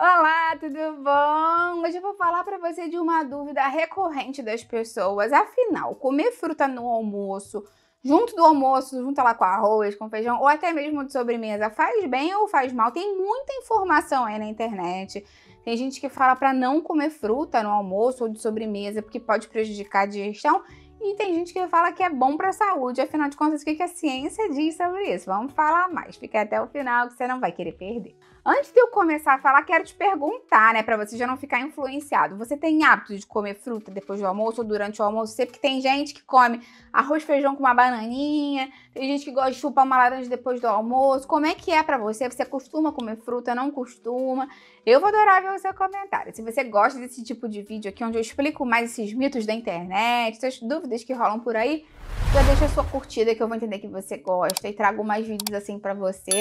Olá, tudo bom? Hoje eu vou falar para você de uma dúvida recorrente das pessoas. Afinal, comer fruta no almoço, junto do almoço, junto lá com arroz, com feijão, ou até mesmo de sobremesa, faz bem ou faz mal? Tem muita informação aí na internet. Tem gente que fala para não comer fruta no almoço ou de sobremesa, porque pode prejudicar a digestão. E tem gente que fala que é bom para a saúde. Afinal de contas, o que a ciência diz sobre isso? Vamos falar mais. Fica até o final que você não vai querer perder. Antes de eu começar a falar, quero te perguntar, né, para você já não ficar influenciado. Você tem hábito de comer fruta depois do almoço ou durante o almoço? Sei que tem gente que come arroz, feijão com uma bananinha, tem gente que gosta de chupar uma laranja depois do almoço. Como é que é para você? Você costuma comer fruta, não costuma? Eu vou adorar ver o seu comentário. Se você gosta desse tipo de vídeo aqui, onde eu explico mais esses mitos da internet, essas dúvidas que rolam por aí, já deixa a sua curtida que eu vou entender que você gosta e trago mais vídeos assim para você.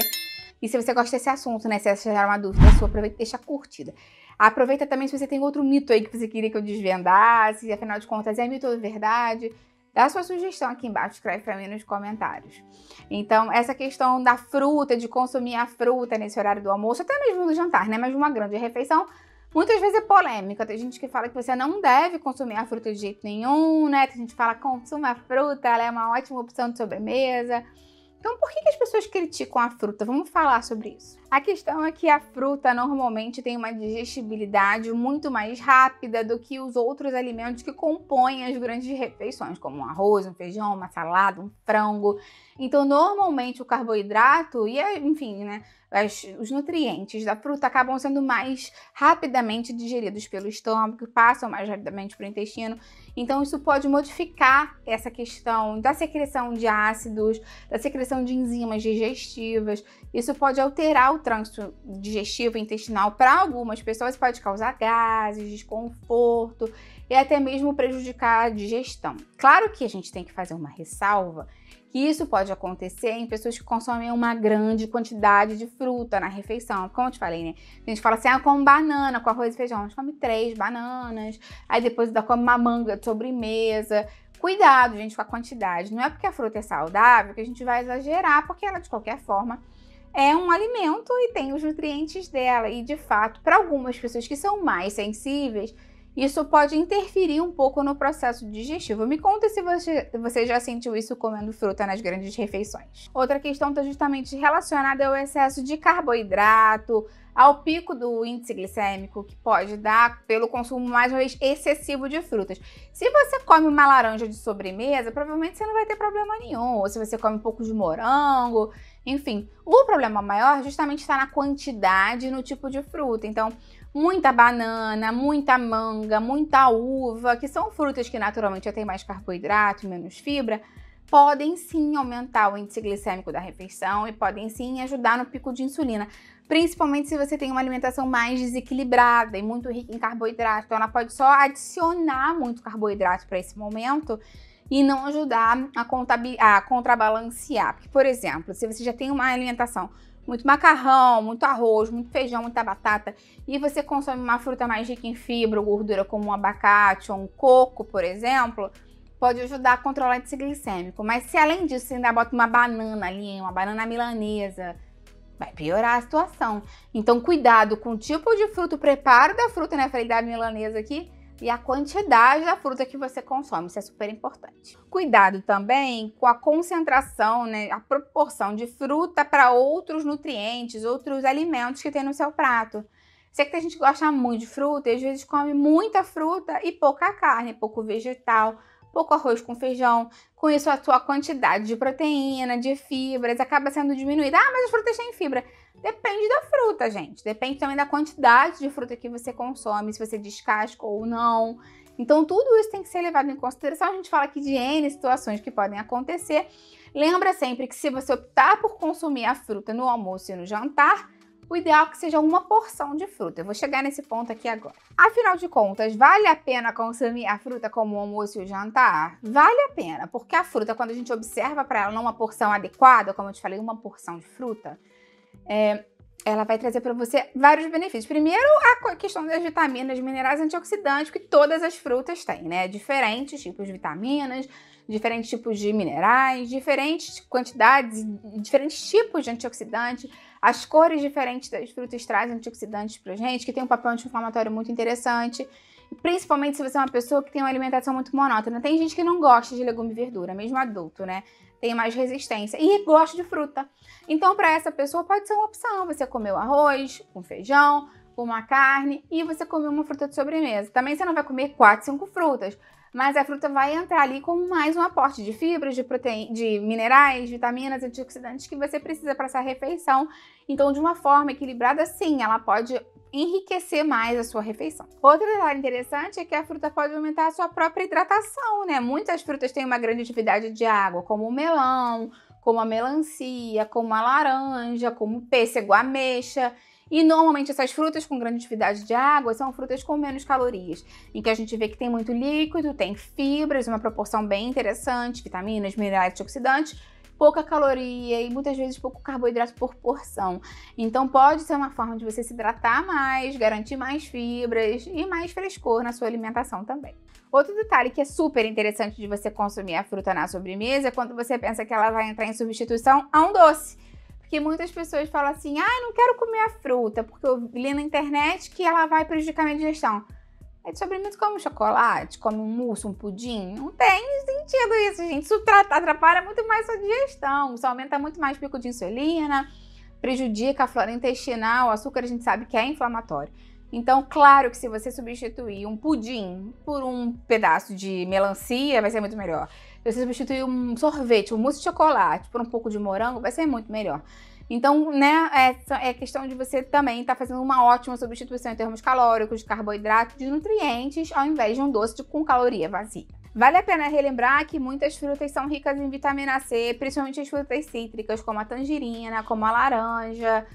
E se você gosta desse assunto, né? Se essa gerar é uma dúvida sua, aproveita e deixa curtida. Aproveita também se você tem outro mito aí que você queria que eu desvendasse, afinal de contas, é mito ou verdade? Dá sua sugestão aqui embaixo, escreve para mim nos comentários. Então, essa questão da fruta, de consumir a fruta nesse horário do almoço, até mesmo do jantar, né? Mas uma grande refeição, muitas vezes é polêmica. Tem gente que fala que você não deve consumir a fruta de jeito nenhum, né? Tem gente que fala consuma a fruta, ela é uma ótima opção de sobremesa. Então, por que criticam a fruta? Vamos falar sobre isso. A questão é que a fruta normalmente tem uma digestibilidade muito mais rápida do que os outros alimentos que compõem as grandes refeições, como um arroz, um feijão, uma salada, um frango. Então, normalmente o carboidrato e, enfim, né, as, os nutrientes da fruta acabam sendo mais rapidamente digeridos pelo estômago, passam mais rapidamente para o intestino. Então, isso pode modificar essa questão da secreção de ácidos, da secreção de enzimas digestivas. Isso pode alterar o o trânsito digestivo intestinal para algumas pessoas pode causar gases, desconforto e até mesmo prejudicar a digestão. Claro que a gente tem que fazer uma ressalva que isso pode acontecer em pessoas que consomem uma grande quantidade de fruta na refeição. Como eu te falei, né? A gente fala assim, ah, como banana com arroz e feijão. A gente come três bananas, aí depois dá come uma manga de sobremesa. Cuidado, gente, com a quantidade. Não é porque a fruta é saudável que a gente vai exagerar, porque ela, de qualquer forma, é um alimento e tem os nutrientes dela. E de fato, para algumas pessoas que são mais sensíveis, isso pode interferir um pouco no processo digestivo. Me conta se você, você já sentiu isso comendo fruta nas grandes refeições. Outra questão está justamente relacionada ao excesso de carboidrato, ao pico do índice glicêmico que pode dar pelo consumo mais uma vez excessivo de frutas. Se você come uma laranja de sobremesa, provavelmente você não vai ter problema nenhum. Ou se você come um pouco de morango, enfim, o problema maior justamente está na quantidade no tipo de fruta. Então, muita banana, muita manga, muita uva, que são frutas que naturalmente já têm mais carboidrato, menos fibra, podem sim aumentar o índice glicêmico da refeição e podem sim ajudar no pico de insulina. Principalmente se você tem uma alimentação mais desequilibrada e muito rica em carboidrato. Então, ela pode só adicionar muito carboidrato para esse momento e não ajudar a, a contrabalancear. Porque, por exemplo, se você já tem uma alimentação muito macarrão, muito arroz, muito feijão, muita batata, e você consome uma fruta mais rica em fibra ou gordura, como um abacate ou um coco, por exemplo, pode ajudar a controlar esse glicêmico. Mas se além disso você ainda bota uma banana ali, uma banana milanesa, vai piorar a situação. Então, cuidado com o tipo de fruto, o preparo da fruta, né? Falei da milanesa aqui, e a quantidade da fruta que você consome. Isso é super importante. Cuidado também com a concentração, né, a proporção de fruta para outros nutrientes, outros alimentos que tem no seu prato. Sei que a gente gosta muito de fruta e às vezes come muita fruta e pouca carne, pouco vegetal, pouco arroz com feijão. Com isso, a sua quantidade de proteína, de fibras acaba sendo diminuída. Ah, mas as frutas têm fibra. Depende da fruta, gente. Depende também da quantidade de fruta que você consome, se você descasca ou não. Então, tudo isso tem que ser levado em consideração. A gente fala aqui de N situações que podem acontecer. Lembra sempre que se você optar por consumir a fruta no almoço e no jantar, o ideal é que seja uma porção de fruta. Eu vou chegar nesse ponto aqui agora. Afinal de contas, vale a pena consumir a fruta como o almoço e o jantar? Vale a pena, porque a fruta, quando a gente observa para ela não uma porção adequada, como eu te falei, uma porção de fruta, é, ela vai trazer para você vários benefícios. Primeiro, a questão das vitaminas, minerais antioxidantes, que todas as frutas têm, né? Diferentes tipos de vitaminas, diferentes tipos de minerais, diferentes quantidades, diferentes tipos de antioxidante. As cores diferentes das frutas trazem antioxidantes para gente, que tem um papel anti-inflamatório muito interessante. Principalmente se você é uma pessoa que tem uma alimentação muito monótona. Tem gente que não gosta de legume e verdura, mesmo adulto, né? Tem mais resistência e gosta de fruta. Então, para essa pessoa, pode ser uma opção você comer o arroz, com um feijão, com uma carne e você comer uma fruta de sobremesa. Também você não vai comer 4, 5 frutas, mas a fruta vai entrar ali como mais um aporte de fibras, de proteínas de minerais, vitaminas, antioxidantes que você precisa para essa refeição. Então, de uma forma equilibrada, sim, ela pode enriquecer mais a sua refeição. Outro detalhe interessante é que a fruta pode aumentar a sua própria hidratação, né? Muitas frutas têm uma grande atividade de água, como o melão, como a melancia, como a laranja, como o pêssego, a ameixa. E normalmente essas frutas com grande atividade de água são frutas com menos calorias, em que a gente vê que tem muito líquido, tem fibras, uma proporção bem interessante, vitaminas, minerais, antioxidantes pouca caloria e muitas vezes pouco carboidrato por porção. Então pode ser uma forma de você se hidratar mais, garantir mais fibras e mais frescor na sua alimentação também. Outro detalhe que é super interessante de você consumir a fruta na sobremesa é quando você pensa que ela vai entrar em substituição a um doce. Porque muitas pessoas falam assim: ah, não quero comer a fruta, porque eu li na internet que ela vai prejudicar a minha digestão. Aí é de sobremesa come um chocolate, come um mousse, um pudim. Não tem sentido isso, gente. Isso atrapalha muito mais a digestão. Isso aumenta muito mais o pico de insulina, prejudica a flora intestinal. O açúcar a gente sabe que é inflamatório. Então, claro que se você substituir um pudim por um pedaço de melancia, vai ser muito melhor. Se você substituir um sorvete, um mousse de chocolate por um pouco de morango, vai ser muito melhor. Então, né, é, é questão de você também estar tá fazendo uma ótima substituição em termos calóricos, de carboidrato, de nutrientes, ao invés de um doce com caloria vazia. Vale a pena relembrar que muitas frutas são ricas em vitamina C, principalmente as frutas cítricas, como a tangerina, como a laranja,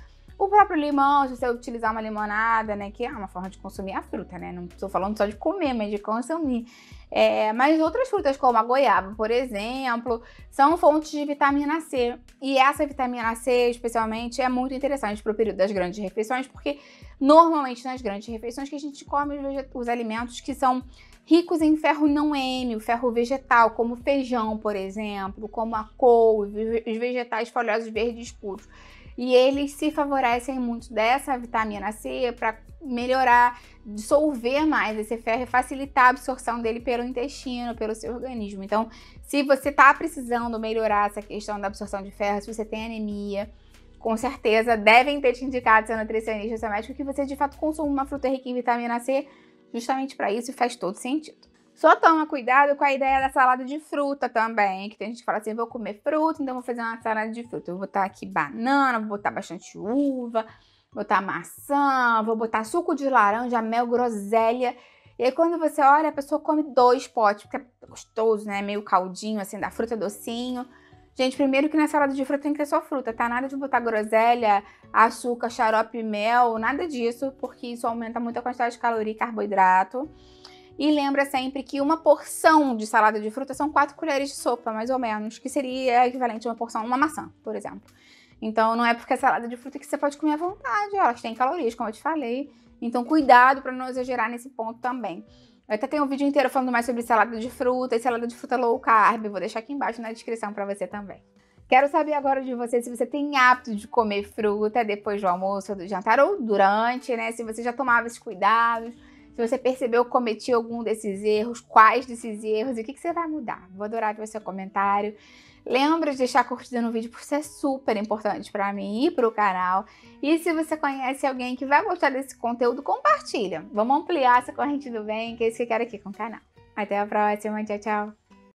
o próprio limão, se você utilizar uma limonada, né? Que é uma forma de consumir a fruta, né? Não estou falando só de comer, mas de consumir. É, mas outras frutas, como a goiaba, por exemplo, são fontes de vitamina C. E essa vitamina C, especialmente, é muito interessante para o período das grandes refeições, porque normalmente nas grandes refeições que a gente come os, os alimentos que são ricos em ferro não o ferro vegetal, como feijão, por exemplo, como a couve, os vegetais folhosos verdes escuros. E eles se favorecem muito dessa vitamina C para melhorar, dissolver mais esse ferro e facilitar a absorção dele pelo intestino, pelo seu organismo. Então, se você está precisando melhorar essa questão da absorção de ferro, se você tem anemia, com certeza devem ter te indicado seu nutricionista, seu médico, que você de fato consuma uma fruta rica em vitamina C justamente para isso e faz todo sentido. Só toma cuidado com a ideia da salada de fruta também, que tem gente que fala assim, vou comer fruta, então vou fazer uma salada de fruta. Eu vou botar aqui banana, vou botar bastante uva, vou botar maçã, vou botar suco de laranja, mel, groselha. E aí quando você olha, a pessoa come dois potes, porque é gostoso, né? Meio caldinho, assim, da fruta docinho. Gente, primeiro que na salada de fruta tem que ter só fruta, tá? Nada de botar groselha, açúcar, xarope, mel, nada disso, porque isso aumenta muito a quantidade de caloria e carboidrato. E lembra sempre que uma porção de salada de fruta são quatro colheres de sopa, mais ou menos, que seria equivalente a uma porção, uma maçã, por exemplo. Então não é porque é salada de fruta que você pode comer à vontade, elas têm calorias, como eu te falei. Então cuidado para não exagerar nesse ponto também. Eu até tenho um vídeo inteiro falando mais sobre salada de fruta e salada de fruta low carb, vou deixar aqui embaixo na descrição para você também. Quero saber agora de você se você tem hábito de comer fruta depois do almoço, do jantar ou durante, né? Se você já tomava esses cuidados, se você percebeu que cometi algum desses erros, quais desses erros e o que, que você vai mudar. Vou adorar ver seu comentário. Lembra de deixar curtida no vídeo, porque isso é super importante para mim e para o canal. E se você conhece alguém que vai gostar desse conteúdo, compartilha. Vamos ampliar essa corrente do bem, que é isso que eu quero aqui com o canal. Até a próxima, tchau, tchau!